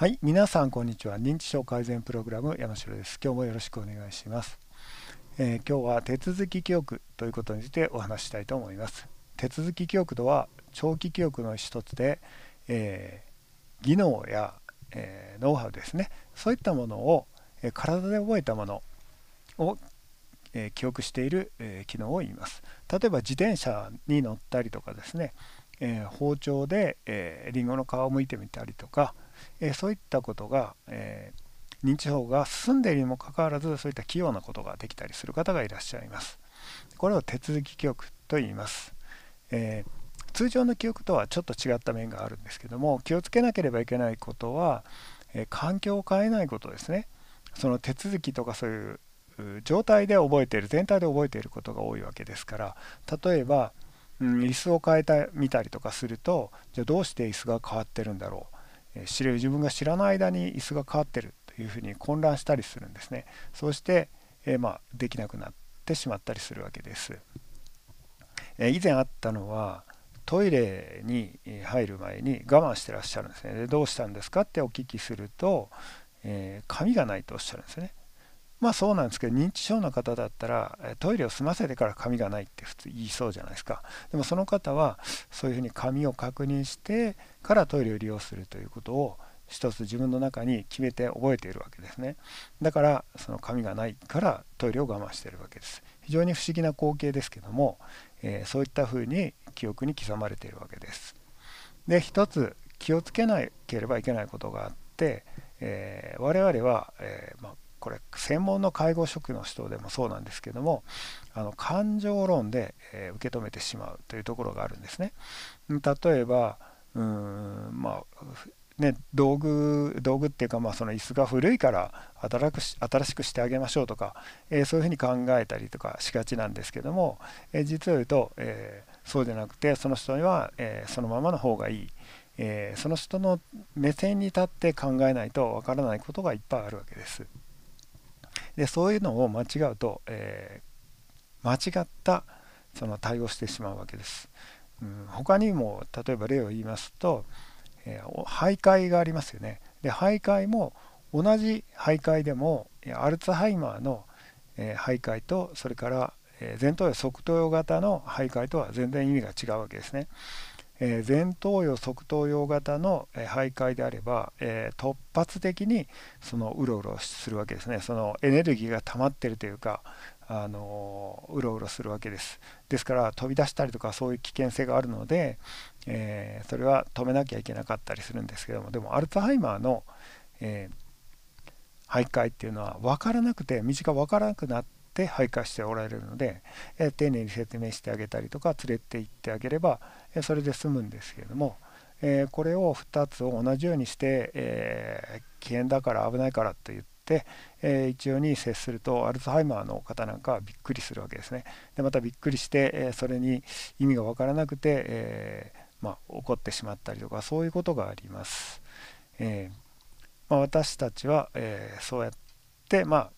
はい、皆さんこんにちは。認知症改善プログラム山城です。今日もよろしくお願いします。えー、今日は手続き記憶ということについてお話したいと思います。手続き記憶とは長期記憶の一つで、えー、技能や、えー、ノウハウですね。そういったものを、え体で覚えたものを、え記憶している、え機能を言います。例えば自転車に乗ったりとかですね、え包丁で、えー、リンゴの皮を剥いてみたりとか、えそういったことが、え認知症が進んでいるにもかかわらずそういった器用なことができたりする方がいらっしゃいますこれを手続き記憶と言います、えー、通常の記憶とはちょっと違った面があるんですけども気をつけなければいけないことは、えー、環境を変えないことですねその手続きとかそういう状態で覚えている全体で覚えていることが多いわけですから例えば、うん、椅子を変えた見たりとかするとじゃあどうして椅子が変わってるんだろう知る自分が知らない間に椅子が変わってるというふうに混乱したりするんですねそうして、えー、まあ、できなくなってしまったりするわけです、えー、以前あったのはトイレに入る前に我慢してらっしゃるんですねでどうしたんですかってお聞きすると、えー、紙がないとおっしゃるんですねまあそうなんですけど認知症の方だったらトイレを済ませてから紙がないって普通言いそうじゃないですかでもその方はそういうふうに紙を確認してからトイレを利用するということを一つ自分の中に決めて覚えているわけですねだからその紙がないからトイレを我慢しているわけです非常に不思議な光景ですけども、えー、そういったふうに記憶に刻まれているわけですで一つ気をつけなければいけないことがあって、えー、我々は、えー、まあこれ専門の介護職の人でもそうなんですけどもあの感情論で、えー、受け止めてしまうというところがあるんですね。例えばうんまあね、道具道具っていうか、まあ、その椅子が古いから新くし新しくしてあげましょうとか、えー、そういうふうに考えたりとかしがちなんですけども、えー、実を言うと、えー、そうじゃなくてその人には、えそのままの方がいい、えその人の目線に立って考えないとわからないことがいっぱいあるわけです。でそういうのを間違うと、えー、間違ったその対応してしまうわけです、うん、他にも例えば例を言いますと、えー、徘徊がありますよねで徘徊も同じ徘徊でもアルツハイマーの、えー、徘徊とそれからえ前頭葉側頭葉型の徘徊とは全然意味が違うわけですね。え前頭葉側頭葉型の、え徘徊であれば、え突発的にそのうろうろするわけですねそのエネルギーが溜まってるというかあのうろうろするわけですですから飛び出したりとかそういう危険性があるので、えそれは止めなきゃいけなかったりするんですけどもでもアルツハイマーの、え徘徊っていうのは分からなくて道が分からなくなってて徘しておられるので、え丁寧に説明してあげたりとか連れて行ってあげれば、えそれで済むんですけれども、えこれを2つを同じようにして、え危険だから危ないからと言って、え一応に接するとアルツハイマーの方なんかはびっくりするわけですね。でまたびっくりして、えそれに意味が分からなくて、えまあ、怒ってしまったりとかそういうことがあります。えまあ、私たちは、えそうやって、まあ、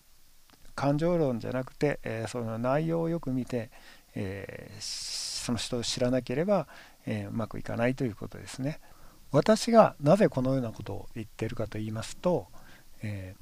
感情論じゃなくて、えー、その内容をよく見て、えー、その人を知らなければ、えー、うまくいかないということですね。私がなぜこのようなことを言ってるかと言いますと、え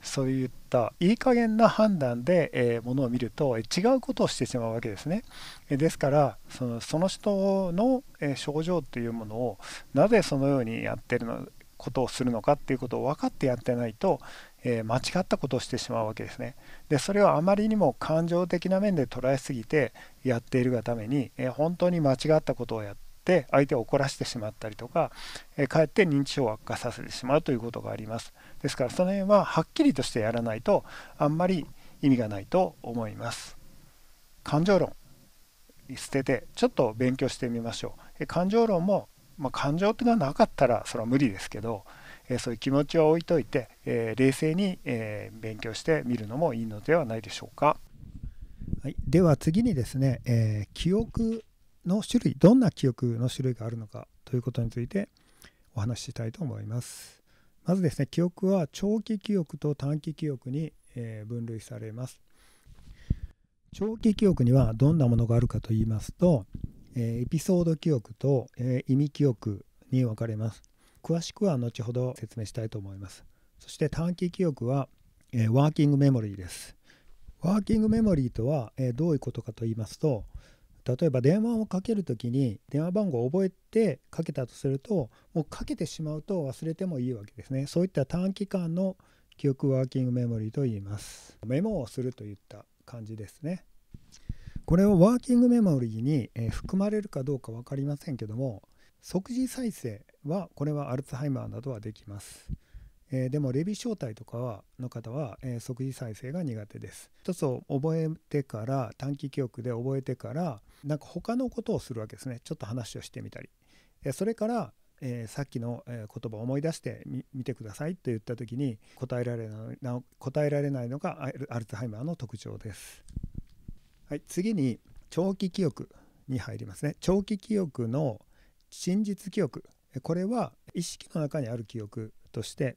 そういったいい加減な判断で、えー、ものを見ると、えー、違うことをしてしまうわけですね。えー、ですからそのその人の、え症状というものをなぜそのようにやってるのことをするのかっていうことを分かってやってないと、えー、間違ったことをしてしまうわけですね。でそれをあまりにも感情的な面で捉えすぎてやっているがために、えー、本当に間違ったことをやって相手を怒らせてしまったりとか、えかえって認知症を悪化させてしまうということがあります。ですからその辺ははっきりとしてやらないとあんまり意味がないと思います。感情論捨ててちょっと勉強してみましょう。感情論も、まあ、感情はなかったらそれは無理ですけどえそういう気持ちを置いといて、え冷静に、え勉強してみるのもいいのではないでしょうか。はい、では次にですね、えー、記憶の種類どんな記憶の種類があるのかということについてお話ししたいと思います。まずですね記憶は長期記憶と短期記憶に、え分類されます。長期記憶にはどんなものがあるかと言いますと、えエピソード記憶と、え意味記憶に分かれます。詳しくは後ほど説明したいと思いますそして短期記憶は、えー、ワーキングメモリーですワーキングメモリーとは、えー、どういうことかと言いますと例えば電話をかける時に電話番号を覚えてかけたとするともうかけてしまうと忘れてもいいわけですねそういった短期間の記憶ワーキングメモリーと言いますメモをするといった感じですねこれをワーキングメモリーに、え含まれるかどうか分かりませんけども即時再生はこれはアルツハイマーなどはできます。えー、でもレビ小体とかはの方は、えー、即時再生が苦手です。一つを覚えてから短期記憶で覚えてからなんか他のことをするわけですね。ちょっと話をしてみたり。えー、それからえー、さっきの、えー、言葉を思い出してみてくださいと言った時に答えられない答えられないのがアルツハイマーの特徴です。はい、次に長期記憶に入りますね。長期記憶の真実記憶これは意識の中にある記憶として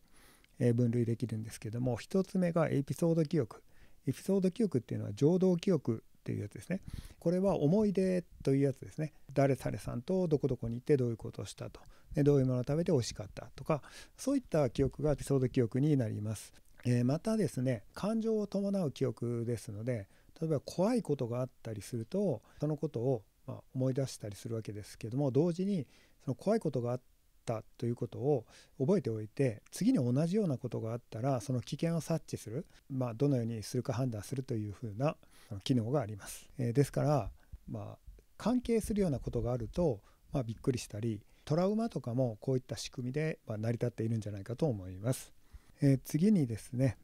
分類できるんですけども1つ目がエピソード記憶エピソード記憶っていうのは情動記憶っていうやつですねこれは思い出というやつですね誰々さんとどこどこに行ってどういうことをしたとでどういうものを食べて美味しかったとかそういった記憶がエピソード記憶になります、えまたですね感情を伴う記憶ですので例えば怖いことがあったりするとそのことをま思い出したりするわけですけども同時にその怖いことがあったということを覚えておいて次に同じようなことがあったらその危険を察知する、まあ、どのようにするか判断するというふうな機能があります。えー、ですから、まあ、関係するようなことがあると、まあ、びっくりしたりトラウマとかもこういった仕組みで、ま成り立っているんじゃないかと思います。えー、次にですね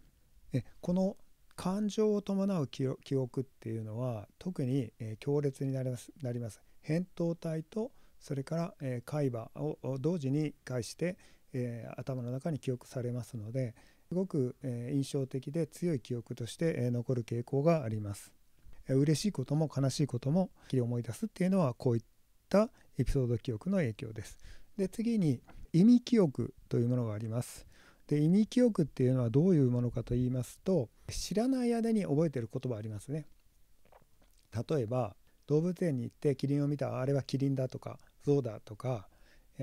えこの感情を伴う記憶っていうのは特に、え強烈になりますなります。扁桃体とそれから、え海馬を同時に介して、え頭の中に記憶されますのですごく、え印象的で強い記憶として、え残る傾向があります。嬉しいことも悲しいこともり思い出すっていうのはこういったエピソード記憶の影響です。で次に意味記憶というものがあります。で意味記憶っていうのはどういうものかと言いますと知らない間に覚えてる言葉ありますね例えば動物園に行ってキリンを見たあれはキリンだとかゾウだとか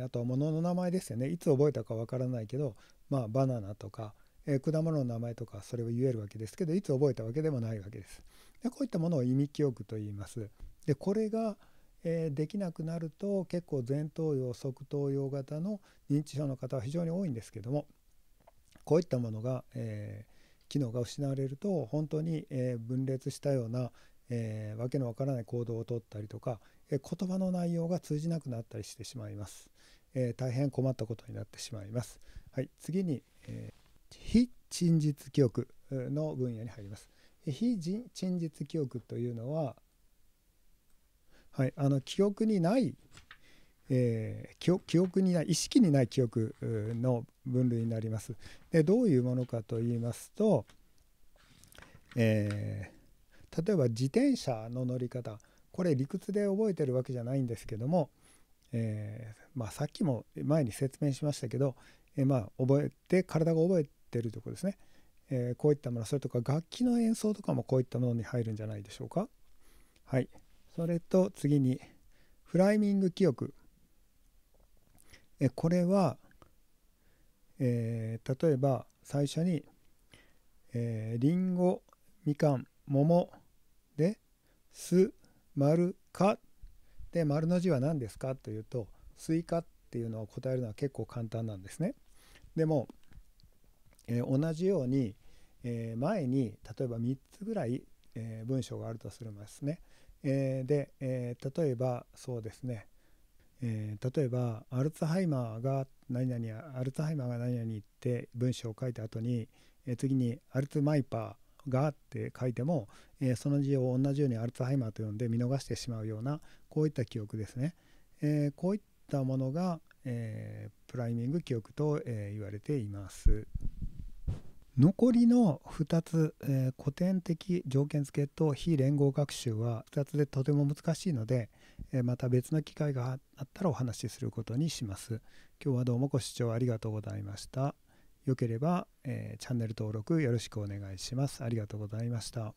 あとは物の名前ですよねいつ覚えたかわからないけどまあバナナとか、え果物の名前とかそれを言えるわけですけどいつ覚えたわけでもないわけですでこういったものを意味記憶と言いますでこれがえできなくなると結構前頭葉側頭葉型の認知症の方は非常に多いんですけどもこういったものが、えー、機能が失われると本当に、えー、分裂したような、えー、わけのわからない行動をとったりとか、え言葉の内容が通じなくなったりしてしまいます。え大変困ったことになってしまいます。はい、次に、え非陳述記憶の分野に入ります。非陳述記憶というのは、はい、あの記憶にないえー、記憶にない意識にない記憶の分類になります。でどういうものかと言いますと、えー、例えば自転車の乗り方これ理屈で覚えてるわけじゃないんですけども、えー、まあ、さっきも前に説明しましたけど、えまあ、覚えて体が覚えてるとこですね、えこういったものそれとか楽器の演奏とかもこういったものに入るんじゃないでしょうか。はい、それと次にフライミング記憶えこれは、えー、例えば最初に、えー、リンゴみかん桃で「す」「丸」「か」で「丸の字は何ですか?」というと「スイカ」っていうのを答えるのは結構簡単なんですね。でも、えー、同じように、えー、前に例えば3つぐらい、えー、文章があるとするんですね。えー、で、えー、例えばそうですねえー、例えばアルツハイマーが何々アルツハイマーが何々って文章を書いた後に、えー、次にアルツマイパーがって書いても、えー、その字を同じようにアルツハイマーと呼んで見逃してしまうようなこういった記憶ですね、えこういったものが、えプライミング記憶と、え言われています残りの2つ、え古典的条件付けと非連合学習は2つでとても難しいので、えまた別の機会があったらお話しすることにします。今日はどうもご視聴ありがとうございました。よければ、えー、チャンネル登録よろしくお願いします。ありがとうございました。